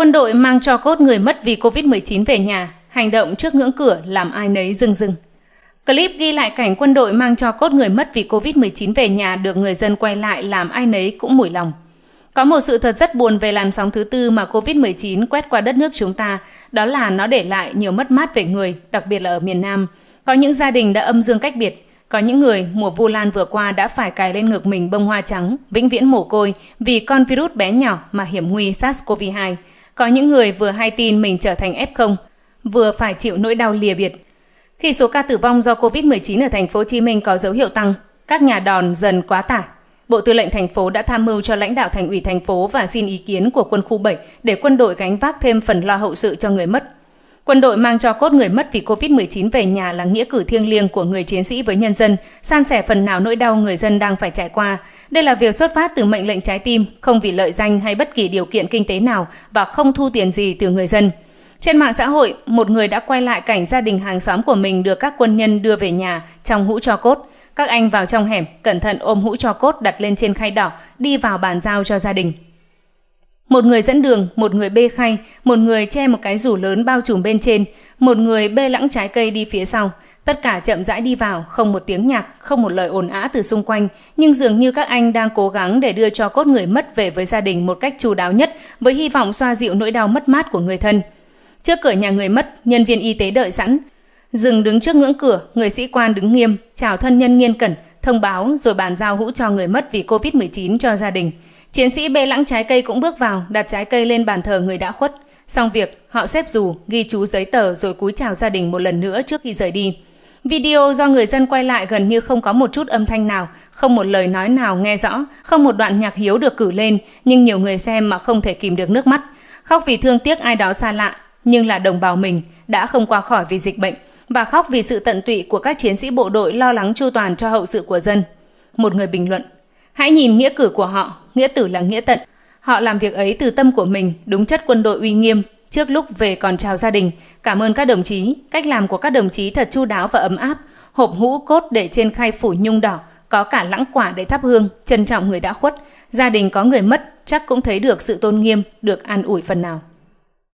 Quân đội mang cho cốt người mất vì Covid-19 về nhà, hành động trước ngưỡng cửa làm ai nấy rưng rưng. Clip ghi lại cảnh quân đội mang cho cốt người mất vì Covid-19 về nhà được người dân quay lại làm ai nấy cũng mủi lòng. Có một sự thật rất buồn về làn sóng thứ tư mà Covid-19 quét qua đất nước chúng ta, đó là nó để lại nhiều mất mát về người, đặc biệt là ở miền Nam. Có những gia đình đã âm dương cách biệt, có những người mùa Vu Lan vừa qua đã phải cài lên ngực mình bông hoa trắng, vĩnh viễn mồ côi vì con virus bé nhỏ mà hiểm nguy SARS-CoV-2. Có những người vừa hay tin mình trở thành F0, vừa phải chịu nỗi đau lìa biệt. Khi số ca tử vong do COVID-19 ở thành phố Hồ Chí Minh có dấu hiệu tăng, các nhà đòn dần quá tải. Bộ Tư lệnh thành phố đã tham mưu cho lãnh đạo thành ủy thành phố và xin ý kiến của quân khu 7 để quân đội gánh vác thêm phần lo hậu sự cho người mất. Quân đội mang cho cốt người mất vì Covid-19 về nhà là nghĩa cử thiêng liêng của người chiến sĩ với nhân dân, san sẻ phần nào nỗi đau người dân đang phải trải qua. Đây là việc xuất phát từ mệnh lệnh trái tim, không vì lợi danh hay bất kỳ điều kiện kinh tế nào và không thu tiền gì từ người dân. Trên mạng xã hội, một người đã quay lại cảnh gia đình hàng xóm của mình được các quân nhân đưa về nhà trong hũ cho cốt. Các anh vào trong hẻm, cẩn thận ôm hũ cho cốt đặt lên trên khay đỏ, đi vào bàn giao cho gia đình. Một người dẫn đường, một người bê khay, một người che một cái rủ lớn bao trùm bên trên, một người bê lẵng trái cây đi phía sau. Tất cả chậm rãi đi vào, không một tiếng nhạc, không một lời ồn ã từ xung quanh, nhưng dường như các anh đang cố gắng để đưa cho cốt người mất về với gia đình một cách chu đáo nhất, với hy vọng xoa dịu nỗi đau mất mát của người thân. Trước cửa nhà người mất, nhân viên y tế đợi sẵn. Dừng đứng trước ngưỡng cửa, người sĩ quan đứng nghiêm, chào thân nhân nghiên cẩn, thông báo rồi bàn giao hũ cho người mất vì Covid-19 cho gia đình. Chiến sĩ bê lãng trái cây cũng bước vào, đặt trái cây lên bàn thờ người đã khuất. Xong việc, họ xếp dù, ghi chú giấy tờ rồi cúi chào gia đình một lần nữa trước khi rời đi. Video do người dân quay lại gần như không có một chút âm thanh nào, không một lời nói nào nghe rõ, không một đoạn nhạc hiếu được cử lên, nhưng nhiều người xem mà không thể kìm được nước mắt. Khóc vì thương tiếc ai đó xa lạ, nhưng là đồng bào mình, đã không qua khỏi vì dịch bệnh, và khóc vì sự tận tụy của các chiến sĩ bộ đội lo lắng chu toàn cho hậu sự của dân. Một người bình luận, Hãy nhìn nghĩa cử của họ, nghĩa tử là nghĩa tận. Họ làm việc ấy từ tâm của mình, đúng chất quân đội uy nghiêm, trước lúc về còn chào gia đình. Cảm ơn các đồng chí, cách làm của các đồng chí thật chu đáo và ấm áp. Hộp hũ cốt để trên khay phủ nhung đỏ, có cả lãng quả để thắp hương, trân trọng người đã khuất. Gia đình có người mất, chắc cũng thấy được sự tôn nghiêm, được an ủi phần nào.